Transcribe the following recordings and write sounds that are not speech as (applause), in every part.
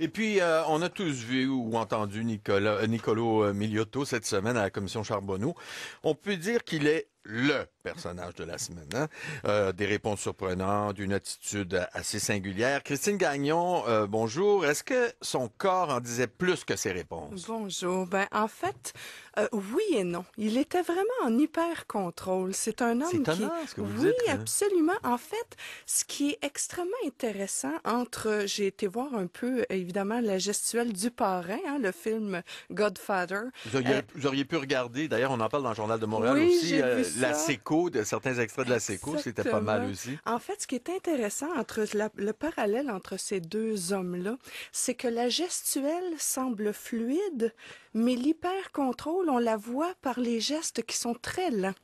Et puis, euh, on a tous vu ou entendu euh, Nicolo euh, Miliotto cette semaine à la commission Charbonneau. On peut dire qu'il est le personnage de la semaine. Hein. Euh, des réponses surprenantes, d'une attitude assez singulière. Christine Gagnon, euh, bonjour. Est-ce que son corps en disait plus que ses réponses? Bonjour. Ben, en fait, euh, oui et non. Il était vraiment en hyper contrôle. C'est un homme qui. oui, hein. absolument. En fait, ce qui est extrêmement intéressant entre, j'ai été voir un peu évidemment la gestuelle du parrain, hein, le film Godfather. Vous auriez, pu regarder. D'ailleurs, on en parle dans le journal de Montréal aussi la Seco, de certains extraits de la Seco, c'était pas mal aussi. En fait, ce qui est intéressant entre le parallèle entre ces deux hommes-là, c'est que la gestuelle semble fluide, mais l'hyper-contrôle, on la voit par les gestes qui sont très lents.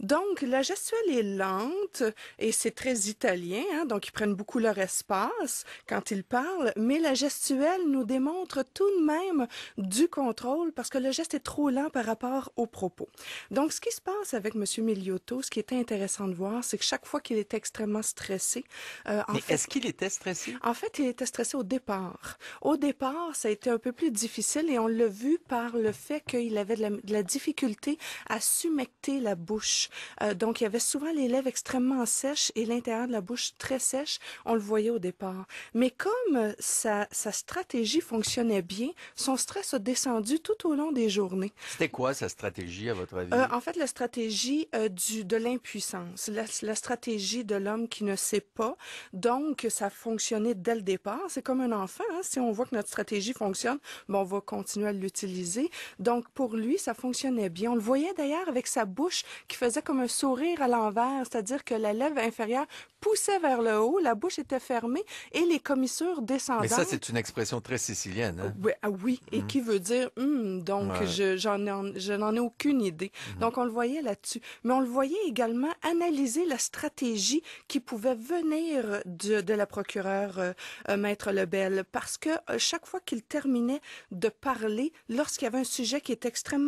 Donc, la gestuelle est lente et c'est très italien, hein, donc ils prennent beaucoup leur espace quand ils parlent, mais la gestuelle nous démontre tout de même du contrôle parce que le geste est trop lent par rapport aux propos. Donc, ce qui se passe avec M. Miliotto, ce qui est intéressant de voir, c'est que chaque fois qu'il est extrêmement stressé... Euh, en mais est-ce qu'il était stressé? En fait, il était stressé au départ. Au départ, ça a été un peu plus difficile et on l'a vu par le fait qu'il avait de la, difficulté à sumecter la bouche euh, donc, il y avait souvent les lèvres extrêmement sèches et l'intérieur de la bouche très sèche. On le voyait au départ. Mais comme euh, sa, sa stratégie fonctionnait bien, son stress a descendu tout au long des journées. C'était quoi sa stratégie, à votre avis? Euh, en fait, la stratégie du, de l'impuissance, la, stratégie de l'homme qui ne sait pas. Donc, ça fonctionnait dès le départ. C'est comme un enfant. Hein. Si on voit que notre stratégie fonctionne, on va continuer à l'utiliser. Donc, pour lui, ça fonctionnait bien. On le voyait d'ailleurs avec sa bouche qui faisait comme un sourire à l'envers, c'est-à-dire que la lèvre inférieure poussait vers le haut, la bouche était fermée et les commissures descendaient. Mais ça, c'est une expression très sicilienne. Hein? Oui, ah oui, et mm. qui veut dire hum, donc je j'en n'en ai aucune idée. Mm. Donc on le voyait là-dessus, mais on le voyait également analyser la stratégie qui pouvait venir de, de la procureure euh, euh, maître Lebel, parce que euh, chaque fois qu'il terminait de parler, lorsqu'il y avait un sujet qui était extrêmement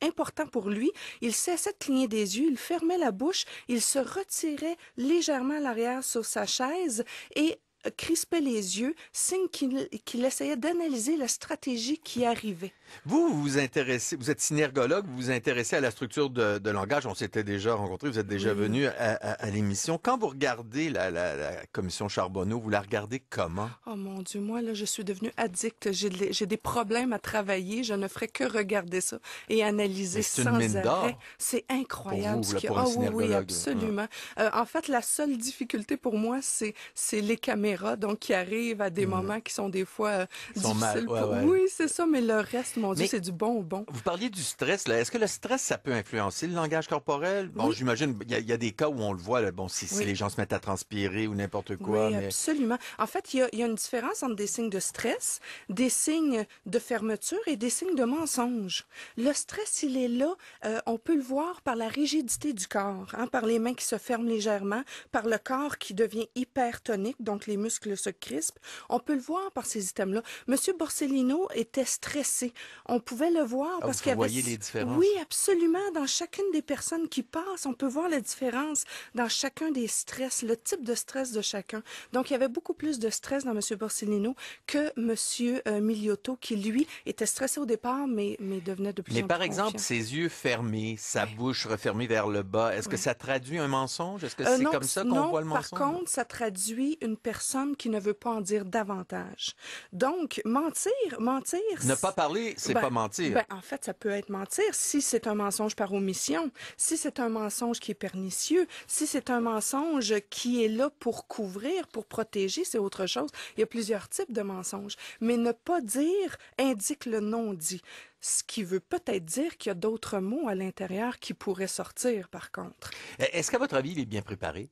important pour lui, il cessait de cligner des yeux, il fermait la bouche, il se retirait légèrement l'arrière sur sa chaise et crispait les yeux, signe qu'il essayait d'analyser la stratégie qui arrivait. Vous, vous intéressez, vous êtes synergologue, vous vous intéressez à la structure de, langage. On s'était déjà rencontrés, vous êtes déjà venu à, l'émission. Quand vous regardez la, commission Charbonneau, vous la regardez comment? Oh mon Dieu, moi, là, je suis devenue addict. J'ai des problèmes à travailler. Je ne ferai que regarder ça et analyser sans arrêt. C'est incroyable. ce pour oh, oui, hein. absolument. Euh, en fait, la seule difficulté pour moi, c'est les caméras donc qui arrive à des mmh. moments qui sont des fois euh, difficiles. Oui, c'est ça, mais le reste, mon Dieu, c'est du bon bon. Vous parliez du stress, là. Est-ce que le stress, ça peut influencer le langage corporel? Bon, j'imagine, il y, a des cas où on le voit, là, bon, si, les gens se mettent à transpirer ou n'importe quoi. Oui, absolument. En fait, il y a, une différence entre des signes de stress, des signes de fermeture et des signes de mensonge. Le stress, il est là. Euh, on peut le voir par la rigidité du corps, hein, par les mains qui se ferment légèrement, par le corps qui devient hypertonique, donc les muscles se crispent. On peut le voir par ces items-là. Monsieur Borsellino était stressé. On pouvait le voir ah, parce qu'il y avait... les différences? Oui, absolument. Dans chacune des personnes qui passent, on peut voir la différence dans chacun des stress, le type de stress de chacun. Donc, il y avait beaucoup plus de stress dans Monsieur Borsellino que Monsieur euh, Miliotto, qui, lui, était stressé au départ, mais, mais devenait de plus en plus Mais par exemple, ses yeux fermés, sa bouche refermée vers le bas, est-ce que ça traduit un mensonge? Est-ce que euh, c'est comme ça qu'on voit le mensonge? Non, par contre, ça traduit une personne qui ne veut pas en dire davantage. Donc, mentir, mentir... Ne pas parler, c'est ben, pas mentir. Ben, en fait, ça peut être mentir si c'est un mensonge par omission, si c'est un mensonge qui est pernicieux, si c'est un mensonge qui est là pour couvrir, pour protéger, c'est autre chose. Il y a plusieurs types de mensonges. Mais ne pas dire indique le non-dit. Ce qui veut peut-être dire qu'il y a d'autres mots à l'intérieur qui pourraient sortir, par contre. E-, est-ce qu'à votre avis, il est bien préparé?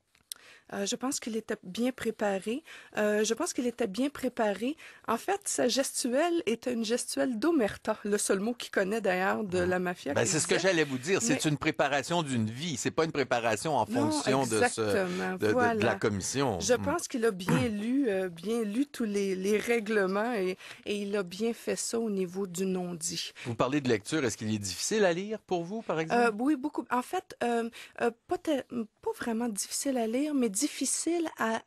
Euh, je pense qu'il était bien préparé. Euh, je pense qu'il était bien préparé. En fait, sa gestuelle était une gestuelle d'omerta, le seul mot qu'il connaît d'ailleurs de ah. la mafia. Ben, c'est ce que j'allais vous dire. C'est une préparation d'une vie. C'est pas une préparation en fonction de, ce, la commission. Je mm. pense qu'il a bien (clears throat) lu, euh, bien lu tous les, règlements et, il a bien fait ça au niveau du non-dit. Vous parlez de lecture. Est-ce qu'il est difficile à lire pour vous, par exemple? oui, beaucoup. En fait, pas, vraiment difficile à lire, mais difficile à,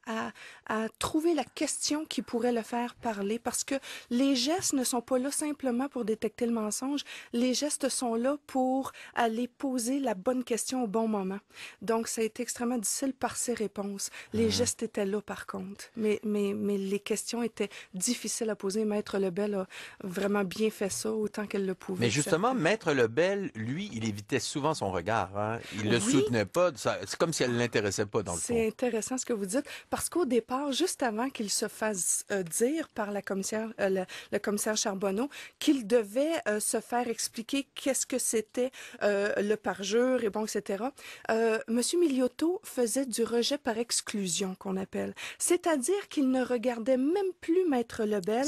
trouver la question qui pourrait le faire parler parce que les gestes ne sont pas là simplement pour détecter le mensonge, les gestes sont là pour aller poser la bonne question au bon moment. Donc, ça a été extrêmement difficile par ses réponses. Les mhm. gestes étaient là, par contre, mais, mais, mais les questions étaient difficiles à poser. Maître Lebel a vraiment bien fait ça autant qu'elle le pouvait. Mais justement, Maître Lebel, lui, il évitait souvent son regard. Hein? Il le soutenait pas. C'est comme si elle l'intéressait pas dans le C'est intéressant ce que vous dites parce qu'au départ, juste avant qu'il se fasse euh, dire par la euh, le, commissaire Charbonneau qu'il devait euh, se faire expliquer qu'est-ce que c'était le parjure et bon etc. M. Milioto faisait du rejet par exclusion qu'on appelle, c'est-à-dire qu'il ne regardait même plus Maître Lebel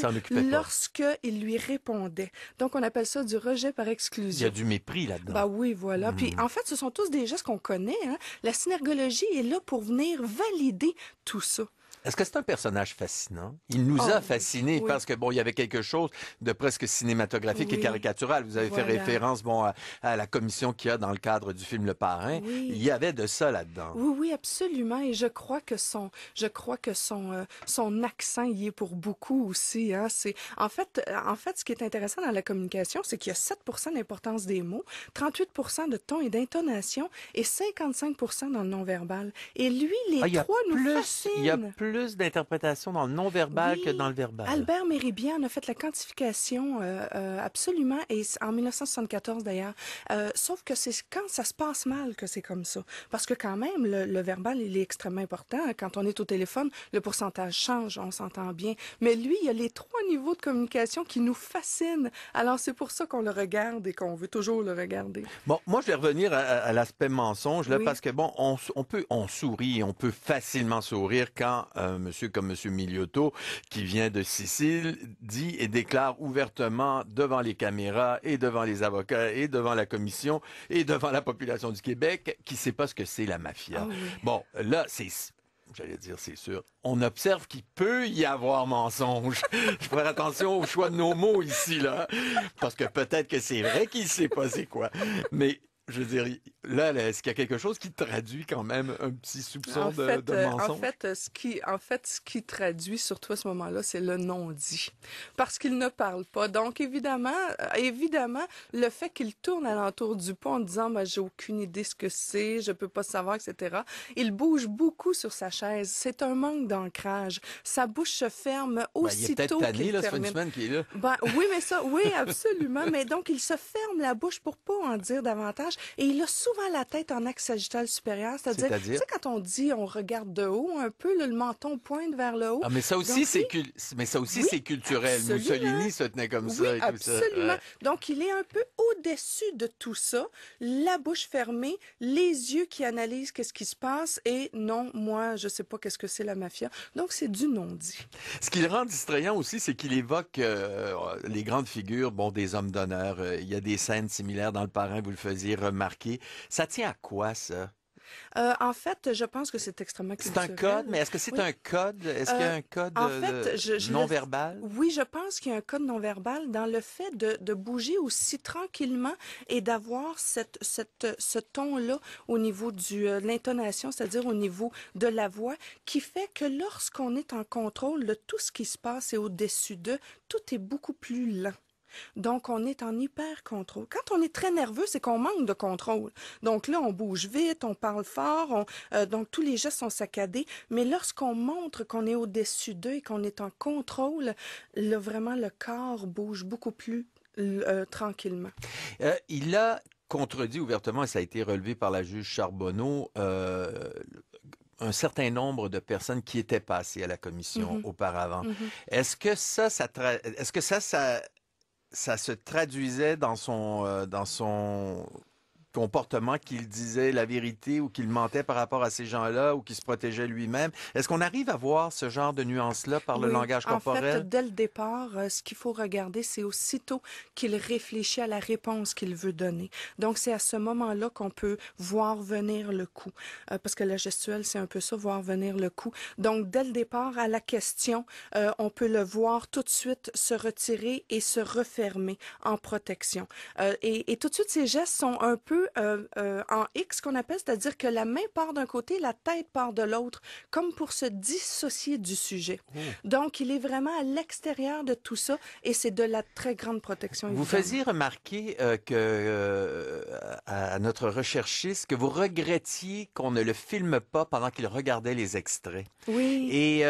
lorsque il lui répondait. Donc on appelle ça du rejet par exclusion. Il y a du mépris là-dedans. Bah oui, voilà. Puis hmm. en fait, ce sont tous des gestes qu'on connaît. Hein. La l'ergologie est là pour venir valider tout ça. Est-ce que c'est un personnage fascinant? Il nous a oh, fascinés parce que bon, il y avait quelque chose de presque cinématographique et caricatural. Vous avez fait référence bon à, la commission qu'il y a dans le cadre du film Le Parrain. Il y avait de ça là-dedans. Oui, oui, absolument. Et je crois que son, je crois que son, euh, son accent y est pour beaucoup aussi. Hein. C'est en fait, en fait, ce qui est intéressant dans la communication, c'est qu'il y a 7% d'importance des mots, 38% de ton et d'intonation et 55% dans le non verbal. Et lui, les ah, trois nous fascinent d'interprétation dans le non-verbal que dans le verbal. Albert Méribien a fait la quantification euh, euh, absolument, et en 1974 d'ailleurs. Euh, sauf que c'est quand ça se passe mal que c'est comme ça. Parce que quand même, le, verbal, il est extrêmement important. Hein. Quand on est au téléphone, le pourcentage change, on s'entend bien. Mais lui, il y a les trois niveaux de communication qui nous fascinent. Alors c'est pour ça qu'on le regarde et qu'on veut toujours le regarder. Bon, moi, je vais revenir à, l'aspect mensonge, là, parce que bon, on, peut, on sourit, on peut facilement sourire quand un monsieur comme monsieur Milioto, qui vient de Sicile, dit et déclare ouvertement devant les caméras et devant les avocats et devant la commission et devant la population du Québec qui sait pas ce que c'est la mafia. Ah bon, là, c'est j'allais dire, c'est sûr. On observe qu'il peut y avoir mensonge. Je (laughs) ferai attention au choix de nos mots ici, là. Hein, parce que peut-être que c'est vrai qu'il sait pas c'est quoi. Mais je veux dire, là, là est-ce qu'il y a quelque chose qui traduit quand même un petit soupçon de, fait, euh, mensonge? En fait, euh, ce qui, en fait, ce qui traduit surtout à ce moment-là, c'est le non-dit. Parce qu'il ne parle pas. Donc, évidemment, euh, évidemment, le fait qu'il tourne alentour du pont en disant, bah, j'ai aucune idée ce que c'est, je peux pas savoir, etc. Il bouge beaucoup sur sa chaise. C'est un manque d'ancrage. Sa bouche se ferme aussitôt ben, il est peut-être là, est là. Ben, oui, mais ça, oui, absolument. mais donc, il se ferme la bouche pour pas en dire davantage et il a souvent la tête en axe sagittal supérieur, c'est-à-dire, tu sais, quand on dit on regarde de haut un peu, le, menton pointe vers le haut. Ah, mais ça aussi, c'est mais ça aussi, c'est culturel. Mussolini se tenait comme ça. Et absolument. ça. absolument. Donc, il est un peu au-dessus de tout ça, la bouche fermée, les yeux qui analysent qu'est-ce qui se passe et non, moi, je sais pas qu'est-ce que c'est la mafia. Donc, c'est du non-dit. Ce qui le rend distrayant aussi, c'est qu'il évoque euh, les grandes figures, bon, des hommes d'honneur. Euh, il y a des scènes similaires dans Le Parrain, vous le faisiez ça tient à quoi, ça? Euh, en fait, je pense que c'est extrêmement C'est un code, mais est-ce que c'est un code? Est-ce qu'il y a un euh, code non verbal? Oui, je pense qu'il y a un code non verbal dans le fait de, bouger aussi tranquillement et d'avoir ce ton-là au niveau euh, de l'intonation, c'est-à-dire au niveau de la voix, qui fait que lorsqu'on est en contrôle de tout ce qui se passe et au-dessus d'eux. tout est beaucoup plus lent. Donc, on est en hyper-contrôle. Quand on est très nerveux, c'est qu'on manque de contrôle. Donc là, on bouge vite, on parle fort, euh, donc tous les gestes sont saccadés. Mais lorsqu'on montre qu'on est au-dessus d'eux et qu'on est en contrôle, vraiment, le corps bouge beaucoup plus euh, tranquillement. Euh, il a contredit ouvertement, et ça a été relevé par la juge Charbonneau, un certain nombre de personnes qui étaient passées à la commission mm-hmm. auparavant. Mm-hmm. Est-ce que ça, ça est-ce que ça, ça ça se traduisait dans son, euh, dans son comportement qu'il disait la vérité ou qu'il mentait par rapport à ces gens-là ou qu'il se protégeait lui-même. Est-ce qu'on arrive à voir ce genre de nuances-là par le langage corporel? En fait, dès le départ, euh, ce qu'il faut regarder, c'est aussitôt qu'il réfléchit à la réponse qu'il veut donner. Donc, c'est à ce moment-là qu'on peut voir venir le coup. Euh, parce que la gestuelle, c'est un peu ça, voir venir le coup. Donc, dès le départ, à la question, euh, on peut le voir tout de suite se retirer et se refermer en protection. et tout de suite, ces gestes sont un peu euh, euh, en X qu'on appelle, c'est-à-dire que la main part d'un côté, la tête part de l'autre, comme pour se dissocier du sujet. Oh. Donc, il est vraiment à l'extérieur de tout ça et c'est de la très grande protection. Vous faisiez remarquer euh, que à notre recherchiste que vous regrettiez qu'on ne le filme pas pendant qu'il regardait les extraits. Oui. Et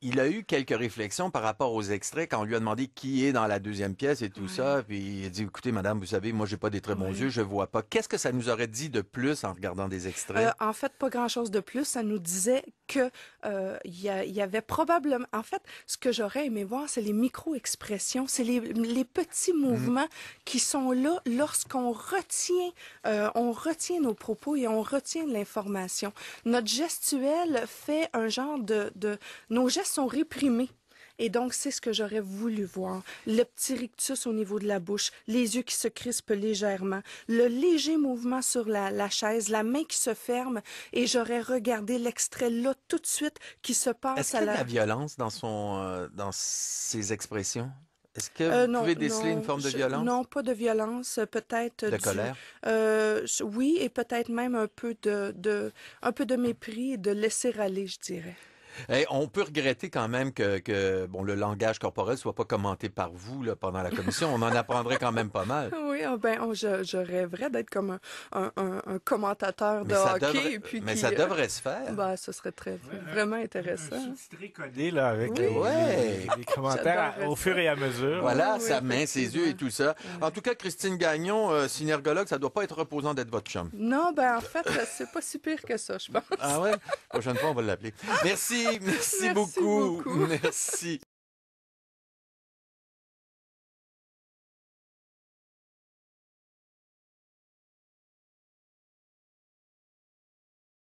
il a eu quelques réflexions par rapport aux extraits quand on lui a demandé qui est dans la deuxième pièce et tout ça, puis il a dit écoutez madame, vous savez, moi j'ai pas des très bons yeux, je vois pas. Qu'est-ce Qu'est-ce que ça nous aurait dit de plus en regardant des extraits? Euh, en fait, pas grand-chose de plus. Ça nous disait que euh, il y, avait probablement... En fait, ce que j'aurais aimé voir, c'est les micro-expressions, c'est les, petits mhm. mouvements qui sont là lorsqu'on retient, euh, on retient nos propos et on retient l'information. Notre gestuelle fait un genre de... Nos gestes sont réprimés et donc, c'est ce que j'aurais voulu voir. Le petit rictus au niveau de la bouche, les yeux qui se crispent légèrement, le léger mouvement sur la, la chaise, la main qui se ferme, et j'aurais regardé l'extrait là tout de suite qui se passe Est-ce à la... y a de la violence dans, son, euh, dans ses expressions? Est-ce que euh, vous pouvez déceler une forme de violence? Non, pas de violence, peut-être de colère. Euh, oui, et peut-être même un peu de, de, un peu de mépris et de laisser aller, je dirais. Eh, on peut regretter quand même que, bon le langage corporel soit pas commenté par vous là, pendant la commission. On en apprendrait quand même pas mal. (laughs) Oui, ah, ben oh, je, rêverais d'être comme un, commentateur de hockey. puis mais ça euh, devrait se faire. Ben, ce serait très vraiment intéressant. Un suis là avec les, commentaires au fur et à mesure. Voilà, sa main, ses yeux et tout ça. En tout cas, Christine Gagnon, euh, synergologue, ça doit pas être reposant d'être votre chum. Non, ben en fait, euh, c'est pas si pire que ça, je pense. Ah ouais. La prochaine fois, on va l'appeler. Merci merci, beaucoup. Merci.